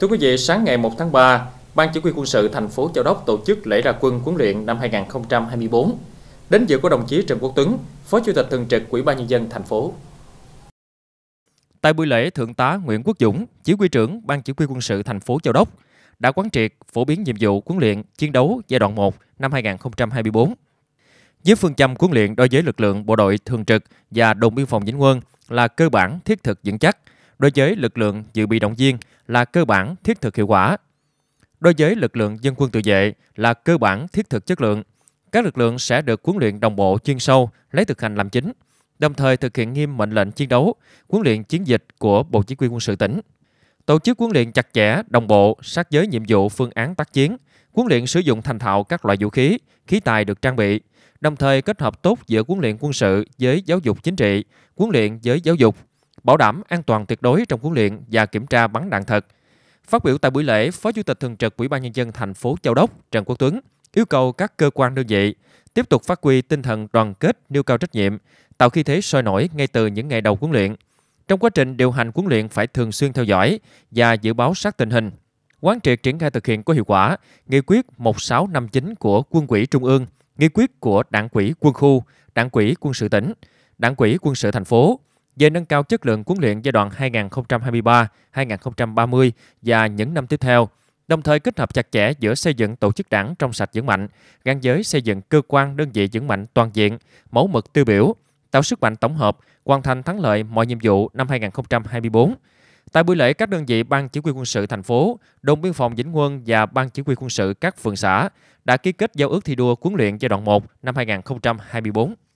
Thưa quý vị, sáng ngày 1 tháng 3, Ban Chỉ huy quân sự thành phố Châu Đốc tổ chức lễ ra quân huấn luyện năm 2024. Đến dự của đồng chí Trần Quốc Tuấn, Phó Chủ tịch thường trực Ủy ban nhân dân thành phố. Tại buổi lễ, Thượng tá Nguyễn Quốc Dũng, Chỉ huy trưởng Ban Chỉ huy quân sự thành phố Châu Đốc đã quán triệt phổ biến nhiệm vụ huấn luyện chiến đấu giai đoạn 1 năm 2024. Với phương châm huấn luyện đối với lực lượng bộ đội thường trực và đồn biên phòng Vĩnh Quân là cơ bản thiết thực vững chắc – đối với lực lượng dự bị động viên là cơ bản thiết thực hiệu quả. Đối với lực lượng dân quân tự vệ là cơ bản thiết thực chất lượng. Các lực lượng sẽ được huấn luyện đồng bộ chuyên sâu, lấy thực hành làm chính, đồng thời thực hiện nghiêm mệnh lệnh chiến đấu, huấn luyện chiến dịch của Bộ Chỉ huy quân sự tỉnh. Tổ chức huấn luyện chặt chẽ, đồng bộ, sát giới nhiệm vụ phương án tác chiến, huấn luyện sử dụng thành thạo các loại vũ khí, khí tài được trang bị, đồng thời kết hợp tốt giữa huấn luyện quân sự với giáo dục chính trị, huấn luyện với giáo dục, bảo đảm an toàn tuyệt đối trong huấn luyện và kiểm tra bắn đạn thật. Phát biểu tại buổi lễ, Phó Chủ tịch Thường trực Ủy ban Nhân dân thành phố Châu Đốc Trần Quốc Tuấn yêu cầu các cơ quan đơn vị tiếp tục phát huy tinh thần đoàn kết, nêu cao trách nhiệm, tạo khí thế sôi nổi ngay từ những ngày đầu huấn luyện. Trong quá trình điều hành huấn luyện phải thường xuyên theo dõi và dự báo sát tình hình, quán triệt triển khai thực hiện có hiệu quả nghị quyết 1659 của Quân ủy Trung ương, nghị quyết của Đảng ủy quân khu, Đảng ủy quân sự tỉnh, Đảng ủy quân sự thành phố về nâng cao chất lượng huấn luyện giai đoạn 2023-2030 và những năm tiếp theo, đồng thời kết hợp chặt chẽ giữa xây dựng tổ chức đảng trong sạch vững mạnh, gắn với xây dựng cơ quan đơn vị vững mạnh toàn diện, mẫu mực tiêu biểu, tạo sức mạnh tổng hợp, hoàn thành thắng lợi mọi nhiệm vụ năm 2024. Tại buổi lễ, các đơn vị Ban Chỉ huy quân sự thành phố, Đồn biên phòng Vĩnh Quân và Ban Chỉ huy quân sự các phường xã đã ký kết giao ước thi đua huấn luyện giai đoạn 1 năm 2024.